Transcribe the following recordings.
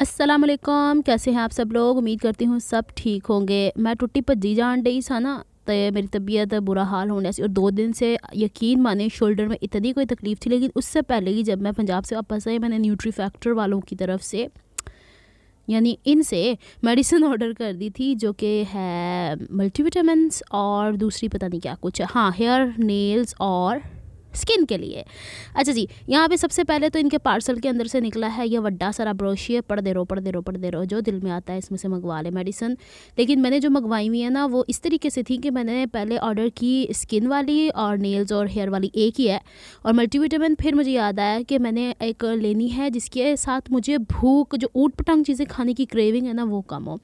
असलम कैसे हैं आप सब लोग उम्मीद करती हूँ सब ठीक होंगे मैं टुटी भजी जान डी सा ना तो मेरी तबीयत बुरा हाल होने से और दो दिन से यकीन माने शोल्डर में इतनी कोई तकलीफ़ थी लेकिन उससे पहले ही जब मैं पंजाब से वापस आई मैंने न्यूट्री फैक्टर वालों की तरफ से यानी इनसे मेडिसिन ऑर्डर कर दी थी जो कि है मल्टीविटामस और दूसरी पता नहीं क्या कुछ है हाँ हेयर नेल्स और स्किन के लिए अच्छा जी यहाँ पे सबसे पहले तो इनके पार्सल के अंदर से निकला है यह वड्डा सारा है पढ़ दे रो पढ़ दे रो पढ़ दे रो जो दिल में आता है इसमें से मंगवा ले मेडिसन लेकिन मैंने जो मंगवाई हुई है ना वो इस तरीके से थी कि मैंने पहले ऑर्डर की स्किन वाली और नेल्स और हेयर वाली एक ही है और मल्टीविटामिन फिर मुझे याद आया कि मैंने एक लेनी है जिसके साथ मुझे भूख जो ऊट पटांग चीज़ें खाने की क्रेविंग है ना वो कम हो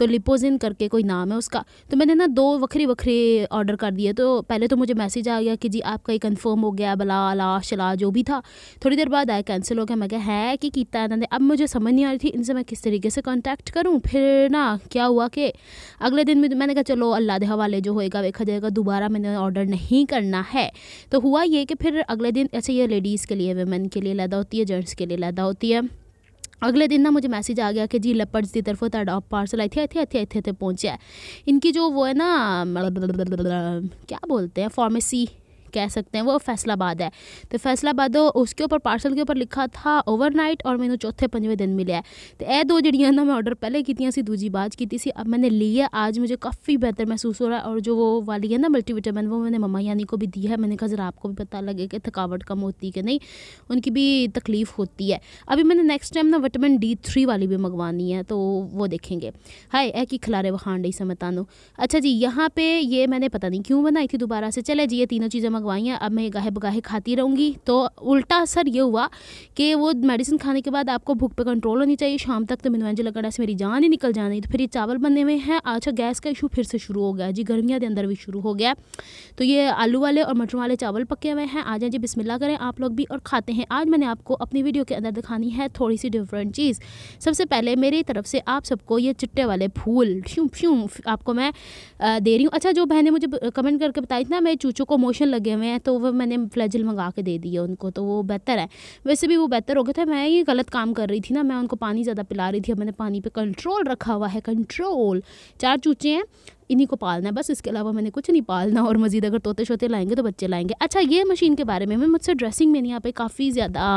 तो लिपोजिन करके कोई नाम है उसका तो मैंने ना दो वक्री वक्रे ऑर्डर कर दिए तो पहले तो मुझे मैसेज आ गया कि जी आपका ही कन्फर्म हो गया बला अला शला जो भी था थोड़ी देर बाद आया कैंसिल हो गया मैं क्या है कि किता इन्होंने अब मुझे समझ नहीं आ रही थी इनसे मैं किस तरीके से कॉन्टैक्ट करूँ फिर ना क्या हुआ कि अगले दिन भी मैंने कहा चलो अल्लाह के हवाले जो होएगा देखा जाएगा दोबारा मैंने ऑर्डर नहीं करना है तो हुआ ये कि फिर अगले दिन ऐसे ये लेडीज़ के लिए वेमेन के लिए लैदा होती है जेंट्स के लिए लैदा होती है अगले दिन ना मुझे मैसेज आ गया कि जी लपर्ड्स की तरफ ਤੁਹਾਡਾ पार्सल इतने इतने इतने इतने इतने पहुँचे इनकी जो वो है ना क्या बोलते हैं फार्मेसी कह सकते हैं वो फैसलाबाद है तो फैसलाबाद उसके ऊपर पार्सल के ऊपर लिखा था ओवरनाइट और मैंने चौथे पंजे दिन मिले तो यह दो जड़िया ना मैं ऑर्डर पहले की सी दूजी बाद की सी अब मैंने ली है आज मुझे काफ़ी बेहतर महसूस हो रहा है और जो वो वाली है ना मल्टीविटामिन वो मैंने मम्मा यानी को भी दी है मैंने कहा ज़रा आपको भी पता लगे कि थकावट कम होती है कि नहीं उनकी भी तकलीफ़ होती है अभी मैंने नेक्स्ट टाइम ना विटामिन डी थ्री वाली भी मंगवानी है तो वो देखेंगे हाय ए कि खिलारे वखान डई समतानो अच्छा जी यहाँ पे ये मैंने पता नहीं क्यों बनाई थी दोबारा से चले जी ये तीनों चीज़ें मंगवाई अब मैं गाहे बगाहे खाती रहूँगी तो उल्टा असर ये हुआ कि वो मेडिसिन खाने के बाद आपको भूख पे कंट्रोल होनी चाहिए शाम तक तो मिनवांजे लगड़ा से मेरी जान ही निकल जानी तो फिर ये चावल बनने हुए हैं अच्छा गैस का इशू फिर से शुरू हो गया जी गर्मियाँ के अंदर भी शुरू हो गया तो ये आलू वाले और मटर वाले चावल पके हुए हैं आ जाए जी बिस्मिल्ला करें आप लोग भी और खाते हैं आज मैंने आपको अपनी वीडियो के अंदर दिखानी है थोड़ी सी डिफरेंट चीज़ सबसे पहले मेरी तरफ से आप सबको ये चिट्टे वाले फूल फ्यूम फ्यूम आपको मैं दे रही हूँ अच्छा जो बहने मुझे कमेंट करके बताई थी ना मैं चूचों को मोशन लगे लगे हुए हैं तो वो मैंने फ्लैजल मंगा के दे दिए उनको तो वो बेहतर है वैसे भी वो बेहतर हो गया था मैं ये गलत काम कर रही थी ना मैं उनको पानी ज़्यादा पिला रही थी अब मैंने पानी पर कंट्रोल रखा हुआ है कंट्रोल चार चूचे हैं इन्हीं को पालना है बस इसके अलावा मैंने कुछ नहीं पालना और मज़ीद अगर तोते शोते लाएंगे तो बच्चे लाएंगे अच्छा ये मशीन के बारे में मुझसे ड्रेसिंग में नहीं यहाँ पे काफ़ी ज़्यादा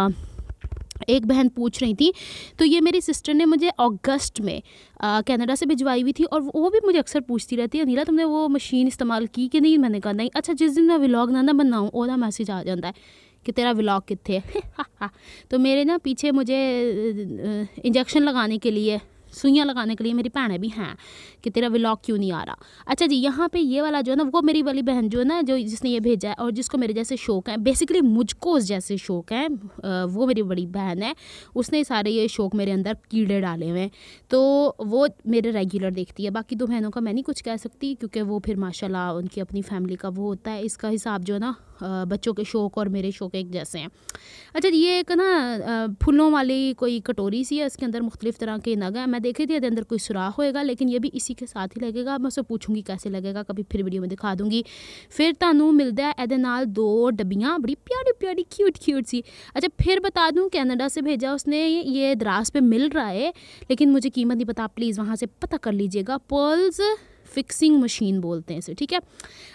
एक बहन पूछ रही थी तो ये मेरी सिस्टर ने मुझे अगस्त में कनाडा से भिजवाई हुई थी और वो भी मुझे अक्सर पूछती रहती है अनिला तुमने वो मशीन इस्तेमाल की कि नहीं मैंने कहा नहीं अच्छा जिस दिन मैं व्लॉग ना ना बनाऊँ ओदा मैसेज आ जाता है कि तेरा व्लॉग कितने है तो मेरे ना पीछे मुझे इंजेक्शन लगाने के लिए सुइयाँ लगाने के लिए मेरी भैनें भी हैं कि तेरा व्लॉग क्यों नहीं आ रहा अच्छा जी यहाँ पे ये वाला जो है ना वो मेरी वाली बहन जो है ना जो जिसने ये भेजा है और जिसको मेरे जैसे शौक है बेसिकली मुझको उस जैसे शौक है वो मेरी बड़ी बहन है उसने सारे ये शौक मेरे अंदर कीड़े डाले हुए हैं तो वो मेरे रेगुलर देखती है बाकी दो बहनों का मैं नहीं कुछ कह सकती क्योंकि वो फिर माशाला उनकी अपनी फैमिली का वो होता है इसका हिसाब जो है ना बच्चों के शौक़ और मेरे शौक़ एक जैसे हैं अच्छा ये एक ना फूलों वाली कोई कटोरी सी है इसके अंदर मुख्तलिफ़ तरह के नग हैं मैं देखे थे यदि अंदर कोई सुराख होएगा लेकिन ये भी इसी के साथ ही लगेगा मैं उससे पूछूंगी कैसे लगेगा कभी फिर वीडियो में दिखा दूंगी फिर तू मिलता है ਇਹਦੇ दो ਦੋ बड़ी प्यारी प्यारी क्यूट क्यूट सी अच्छा फिर बता दूँ कैनेडा से भेजा उसने ये द्रास पे मिल रहा है लेकिन मुझे कीमत नहीं पता प्लीज़ वहाँ से पता कर लीजिएगा पर्ल्स फिक्सिंग मशीन बोलते हैं इसे ठीक है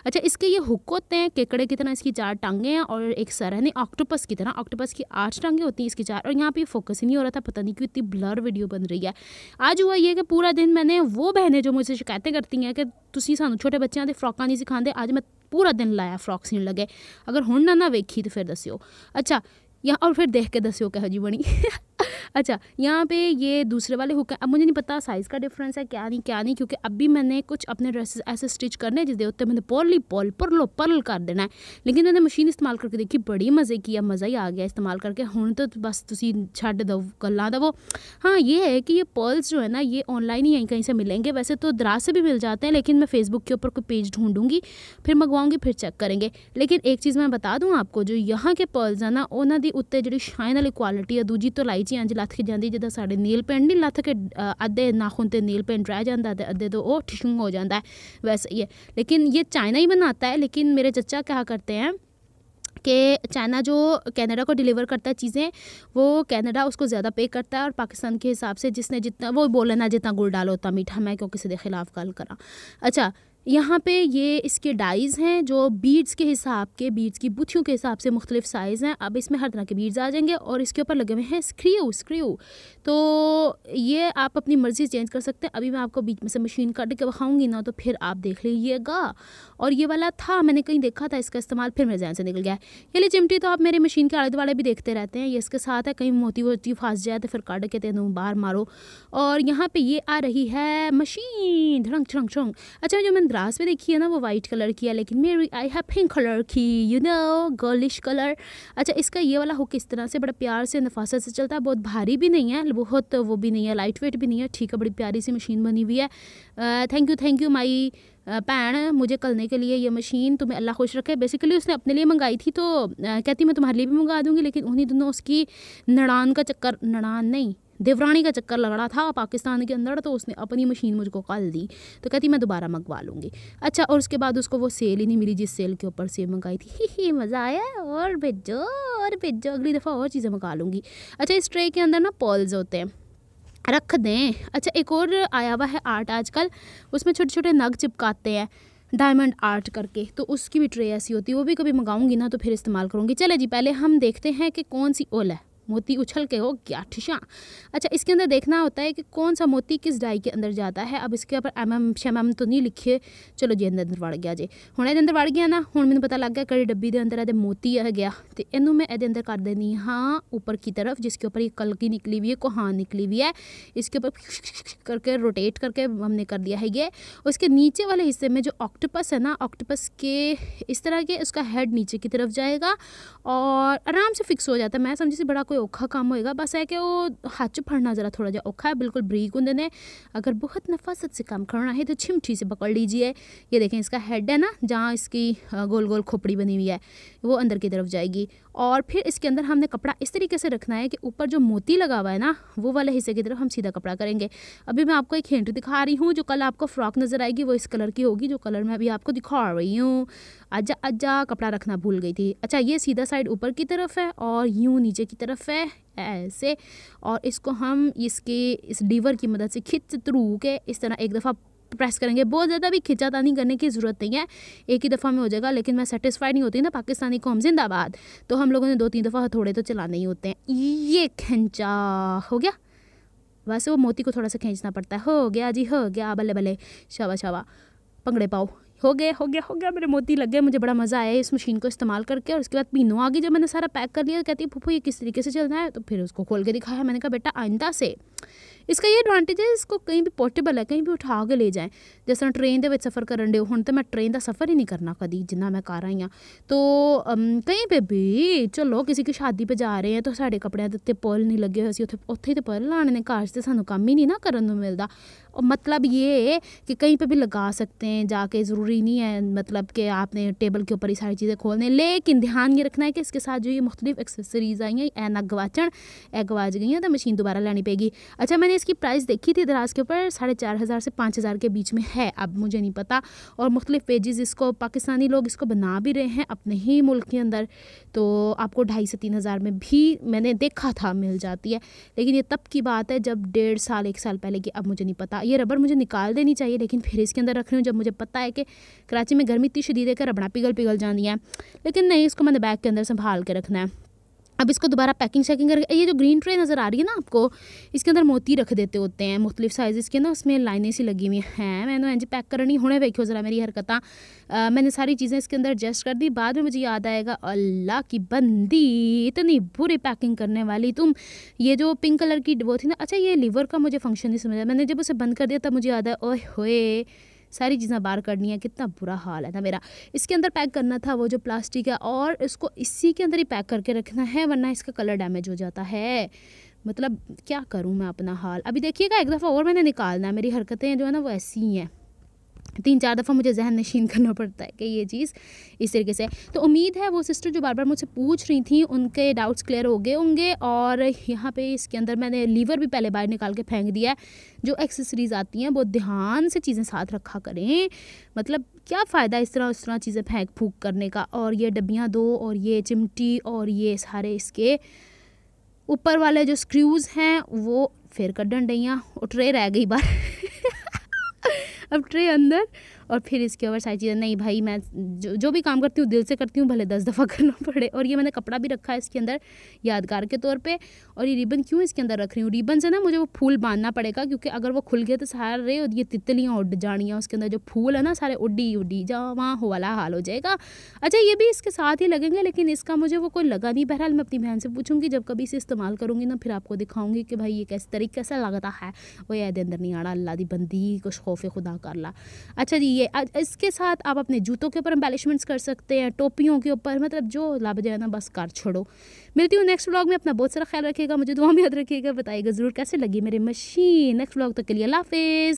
अच्छा इसके ये हुक होते हैं केकड़े की तरह इसकी चार टांगे हैं और एक सर है नहीं ऑक्टोपस की तरह ऑक्टोपस की आठ टांगे होती हैं इसकी चार और यहाँ पे फोकस ही नहीं हो रहा था पता नहीं क्यों इतनी ब्लर वीडियो बन रही है आज हुआ ये कि पूरा दिन मैंने वो बहनें जो मुझे शिकायतें करती हैं कि ਤੁਸੀਂ ਸਾਨੂੰ छोटे ਬੱਚਿਆਂ ਦੇ ਫਰਾਕਾਂ ਨਹੀਂ ਸਿਖਾਉਂਦੇ ਅੱਜ ਮੈਂ ਪੂਰਾ ਦਿਨ ਲਾਇਆ ਫਰਾਕ ਸੀਣ ਲੱਗੇ ਅਗਰ ਹੁਣ ना ਨਾ ਵੇਖੀ ਤੇ ਫਿਰ ਦੱਸਿਓ ਅੱਛਾ ਜਾਂ ਔਰ ਫਿਰ ਦੇਖ ਕੇ ਦੱਸਿਓ ਕਿਹੋ ਜੀ ਬਣੀ अच्छा यहाँ पे ये दूसरे वाले हुक हैं अब मुझे नहीं पता साइज़ का डिफरेंस है क्या नहीं क्या नहीं क्योंकि अब भी मैंने कुछ अपने ड्रेसेस ऐसे स्टिच करने जिसके उत्ते मैंने पॉली पॉल पर लो पर्ल कर देना है लेकिन मैंने मशीन इस्तेमाल करके देखी बड़ी मज़े की अब मज़ा ही आ गया इस्तेमाल करके हूँ तो बस तुम छड दो गल्ला दो हाँ ये है कि ये पर्ल्स जो है ना ये ऑनलाइन ही यहीं कहीं से मिलेंगे वैसे तो द्रास से भी मिल जाते हैं लेकिन मैं फेसबुक के ऊपर कोई पेज ढूंढूंगी फिर मंगवाऊंगी फिर चेक करेंगे लेकिन एक चीज़ मैं बता दूँ आपको जो यहाँ के पर्ल्स है ना उन्होंने उत्ते जी शाइन वाली क्वालिटी है दूजी तो लाई जी अंज ਲੱਥ ਕੇ ਜਾਂਦੀ ਜਿੱਦਾਂ ਸਾਡੇ ਨੀਲ ਪੈਂਟ ਨਹੀਂ ਲੱਥ ਕੇ नाखून तो नील पेंट रह जाता है अद्धे तो वो ठिशुंग हो जाता है वैसे ये लेकिन ये चाइना ही बनाता है लेकिन मेरे चचा क्या करते हैं कि चाइना जो कनाडा को डिलीवर करता है चीज़ें वो कनाडा उसको ज़्यादा पे करता है और पाकिस्तान के हिसाब से जिसने जितना वो बोले ना जितना गुड़ डालो उतना मीठा मैं क्यों किसी के खिलाफ गल करा अच्छा यहाँ पे ये इसके डाइज़ हैं जो बीड्स के हिसाब के बीड्स की बुथियों के हिसाब से मुख्तलिफ साइज़ हैं अब इसमें हर तरह के बीड्स आ जाएंगे और इसके ऊपर लगे हुए हैं स्क्रीव स्क्रीव तो ये आप अपनी मर्ज़ी से चेंज कर सकते हैं अभी मैं आपको बीच में से मशीन कट के बखाऊँगी ना तो फिर आप देख लीजिएगा और ये वाला था मैंने कहीं देखा था इसका इस्तेमाल फिर मेरे जहन से निकल गया ये ले चिमटी तो आप मेरे मशीन के आड़े दुआड़े भी देखते रहते हैं ये इसके साथ है कहीं मोती वोती फंस जाए तो फिर काट के तेन बाहर मारो और यहाँ पर ये आ रही है मशीन धड़ंग छड़ंग छड़ंग अच्छा जो मैंने ग्रास में देखी है ना वो वाइट कलर की है लेकिन मेरी आई है पिंक कलर की यू नो गर्लिश कलर अच्छा इसका ये वाला हुक इस तरह से बड़ा प्यार से नफासत से चलता है बहुत भारी भी नहीं है बहुत वो भी नहीं है लाइट वेट भी नहीं है ठीक है बड़ी प्यारी सी मशीन बनी हुई है thank you thank you my भैन मुझे कलने के लिए ये मशीन तुम्हें अल्लाह खुश रखे बेसिकली उसने अपने लिए मंगाई थी तो कहती मैं तुम्हारे लिए भी मंगा दूँगी लेकिन उन्हीं दोनों उसकी नड़ान का चक्कर नड़ान नहीं देवरानी का चक्कर लग रहा था पाकिस्तान के अंदर तो उसने अपनी मशीन मुझको कल दी तो कहती मैं दोबारा मंगवा लूँगी अच्छा और उसके बाद उसको वो सेल ही नहीं मिली जिस सेल के ऊपर सेब मंगाई थी ही ही मज़ा आया और भेजो और भेजो अगली दफ़ा और चीज़ें मंगा लूँगी अच्छा इस ट्रे के अंदर ना पॉल्स होते हैं रख दें अच्छा एक और आया हुआ है आर्ट आजकल उसमें छोटे छोटे नग चिपकाते हैं डायमंड आर्ट करके तो उसकी भी ट्रे ऐसी होती है वो भी कभी मंगाऊंगी ना तो फिर इस्तेमाल करूँगी चले जी पहले हम देखते हैं कि कौन सी ओल है मोती उछल के हो गया ठिशा अच्छा इसके अंदर देखना होता है कि कौन सा मोती किस डाई के अंदर जाता है अब इसके ऊपर एम एम शम एम तो नहीं लिखे चलो जी अंदर अंदर वड़ गया जी हूँ ये अंदर वड़ गया ना हूँ मैंने पता लग गया कड़ी डब्बी के अंदर ਇਹਦੇ मोती है गया तो इनू मैं ये अंदर कर देनी हाँ ऊपर की तरफ जिसके ऊपर ये कलकी निकली हुई है कुहान निकली हुई है इसके ऊपर करके रोटेट करके हमने कर दिया है ये उसके नीचे वाले हिस्से में जो ऑक्टोपस है ना ऑक्टोपस के इस तरह के उसका हेड नीचे की तरफ जाएगा और आराम से फिक्स हो जाता है मैं समझी से बड़ा कोई औखा काम होएगा बस है कि वो हाथ 'ਚ जरा थोड़ा ਥੋੜਾ औखा है बिल्कुल ब्रीक होंगे ने अगर बहुत नफासत से काम करना है तो छिमठी से पकड़ लीजिए ये देखें इसका हेड है ना जहाँ इसकी गोल गोल खोपड़ी बनी हुई है वो अंदर की तरफ जाएगी और फिर इसके अंदर हमने कपड़ा इस तरीके से रखना है कि ऊपर जो मोती लगा हुआ है ना वो वाले हिस्से की तरफ हम सीधा कपड़ा करेंगे अभी मैं आपको एक हेंट दिखा रही हूँ जो कल आपको फ्रॉक नज़र आएगी वो इस कलर की होगी जो कलर मैं अभी आपको दिखा रही हूँ अज्जा अज्जा कपड़ा रखना भूल गई थी अच्छा ये सीधा साइड ऊपर की तरफ है और यूँ नीचे की तरफ तरफ है ऐसे और इसको हम इसके इस लीवर की मदद से खिंच थ्रू के इस तरह एक दफ़ा प्रेस करेंगे बहुत ज़्यादा भी तानी करने की ज़रूरत नहीं है एक ही दफ़ा में हो जाएगा लेकिन मैं सेटिस्फाइड नहीं होती ना पाकिस्तानी कौम जिंदाबाद तो हम लोगों ने दो तीन दफ़ा हथौड़े तो चलाने ही होते हैं ये खिंचा हो गया वैसे वो मोती को थोड़ा सा खींचना पड़ता है हो गया जी हो गया बल्ले बल्ले शवा शवा पंगड़े पाओ हो गए हो गया हो गया मेरे मोती लग गए मुझे बड़ा मज़ा आया इस मशीन को इस्तेमाल करके और उसके बाद पीनो आ गई जब मैंने सारा पैक कर लिया कहती है फूफू ये किस तरीके से चलना है तो फिर उसको खोल के दिखाया मैंने कहा बेटा आइंदा से इसका ये एडवांटेज है इसको कहीं भी पोर्टेबल है कहीं भी ਉਠਾ ਕੇ ਲੈ ਜਾਏ ਜਿਸ ਤਰ੍ਹਾਂ ਟ੍ਰੇਨ ਦੇ ਵਿੱਚ ਸਫ਼ਰ ਕਰਨ ਦੇ ਹੁਣ ਤਾਂ ਮੈਂ ਟ੍ਰੇਨ ਦਾ ਸਫ਼ਰ ਹੀ ਨਹੀਂ ਕਰਨਾ ਕਦੀ ਜਿੰਨਾ ਮੈਂ ਕਰ ਰਹੀ ਹਾਂ ਤੋ ਕਈ ਬੇਬੀ ਚਲੋ ਕਿਸੇ ਦੀ ਸ਼ਾਦੀ 'ਤੇ ਜਾ ਰਹੇ ਹਾਂ ਤਾਂ ਸਾਡੇ ਕੱਪੜਿਆਂ ਦੇ ਉੱਤੇ ਪਰਲ ਨਹੀਂ ਲੱਗੇ ਹੋਏ ਸੀ ਉੱਥੇ ਉੱਥੇ ਹੀ ਤਾਂ ਪਰਲ ਲਾਣੇ ਨੇ ਕਾਸ਼ ਤੇ ਸਾਨੂੰ ਕੰਮ ਹੀ ਨਹੀਂ ਨਾ ਕਰਨ ਨੂੰ ਮਿਲਦਾ ਮਤਲਬ ਇਹ ਕਿ ਕਈ ਪੇ ਵੀ ਲਗਾ ਸਕਤੇ हैं जाके ज़रूर ज़रूरी नहीं है मतलब कि आपने टेबल के ऊपर ही सारी चीज़ें खोलने लेकिन ध्यान ये रखना है कि इसके साथ जो ये मुख्तलिफ एक्सेसरीज़ आई हैं ऐना गवाचन ऐ गवाच गई हैं तो मशीन दोबारा लानी पेगी अच्छा मैंने इसकी प्राइस देखी थी दराज के ऊपर साढ़े चार हज़ार से पाँच हज़ार के बीच में है अब मुझे नहीं पता और मुख्तलिफ पेजेज़ इसको पाकिस्तानी लोग इसको बना भी रहे हैं अपने ही मुल्क के अंदर तो आपको ढाई से तीन हज़ार में भी मैंने देखा था मिल जाती है लेकिन ये तब की बात है जब डेढ़ साल एक साल पहले की अब मुझे नहीं पता ये रबर मुझे निकाल देनी चाहिए लेकिन फिर इसके अंदर रख रही हूँ जब मुझे पता है कि कराची में गर्मी इतनी शदीद है कि रबड़ा पिघल पिघल जाती है लेकिन नहीं इसको मैंने बैग के अंदर संभाल के रखना है अब इसको दोबारा पैकिंग शैकिंग करके ये जो ग्रीन ट्रे नज़र आ रही है ना आपको इसके अंदर मोती रख देते होते हैं मुख्तलिफ साइज़ के ना उसमें लाइनें सी लगी हुई हैं मैंने इंज हाँ पैक करनी होने देखो ज़रा मेरी हरकत हाँ। मैंने सारी चीज़ें इसके अंदर एडजस्ट कर दी बाद में मुझे याद आएगा अल्लाह की बंदी इतनी बुरी पैकिंग करने वाली तुम ये जो पिंक कलर की वो थी ना अच्छा ये लीवर का मुझे फंक्शन नहीं समझा मैंने जब उसे बंद कर दिया तब मुझे याद आया ओह होए सारी चीज़ें बाहर करनी है कितना बुरा हाल है ना मेरा इसके अंदर पैक करना था वो जो प्लास्टिक है और इसको इसी के अंदर ही पैक करके रखना है वरना इसका कलर डैमेज हो जाता है मतलब क्या करूँ मैं अपना हाल अभी देखिएगा एक दफ़ा और मैंने निकालना है मेरी हरकतें जो है ना वो ऐसी ही हैं तीन चार दफ़ा मुझे जहन नशीन करना पड़ता है कि ये चीज़ इस तरीके से तो उम्मीद है वो सिस्टर जो बार बार मुझसे पूछ रही थी उनके डाउट्स क्लियर हो गए होंगे और यहाँ पे इसके अंदर मैंने लीवर भी पहले बाहर निकाल के फेंक दिया है जो एक्सेसरीज़ आती हैं वो ध्यान से चीज़ें साथ रखा करें मतलब क्या फ़ायदा इस तरह उस तरह चीज़ें फेंक फूक करने का और ये डब्बियाँ दो और ये चिमटी और ये सारे इसके ऊपर वाले जो स्क्रूज़ हैं वो फिर कड्डन डइयाँ उठ रहे रह गई बार अब ट्रे अंदर और फिर इसके ऊपर सारी चीज़ें नहीं भाई मैं जो जो भी काम करती हूँ दिल से करती हूँ भले दस दफ़ा करना पड़े और ये मैंने कपड़ा भी रखा है इसके अंदर यादगार के तौर पर और ये रिबन क्यों इसके अंदर रख रही हूँ रिबन से ना मुझे वो फूल बांधना पड़ेगा क्योंकि अगर वो खुल गया तो सारे ये तितलियाँ उड़ जानियाँ उसके अंदर जो फूल है ना सारे उड्डी उड्डी जा वहाँ हो वाला हाल हो जाएगा अच्छा ये भी इसके साथ ही लगेंगे लेकिन इसका मुझे वो कोई लगा नहीं बहरहाल मैं अपनी बहन से पूछूंगी जब कभी इसे इस्तेमाल करूँगी ना फिर आपको दिखाऊंगी कि भाई ये कैसे तरीके से लगता है वो ये अंदर नहीं आड़ा अल्लाह दी बंदी कुछ खौफ खुदा कर ला अच्छा जी ये इसके साथ आप अपने जूतों के ऊपर एम्बेलिशमेंट्स कर सकते हैं टोपियों के ऊपर मतलब जो लाभ जाए ना बस कर छोड़ो मिलती हूँ नेक्स्ट ब्लॉग में अपना बहुत सारा ख्याल रखिएगा मुझे दुआ में याद रखिएगा बताइएगा ज़रूर कैसे लगी मेरी मशीन नेक्स्ट ब्लॉग तक के लिए हाफिज़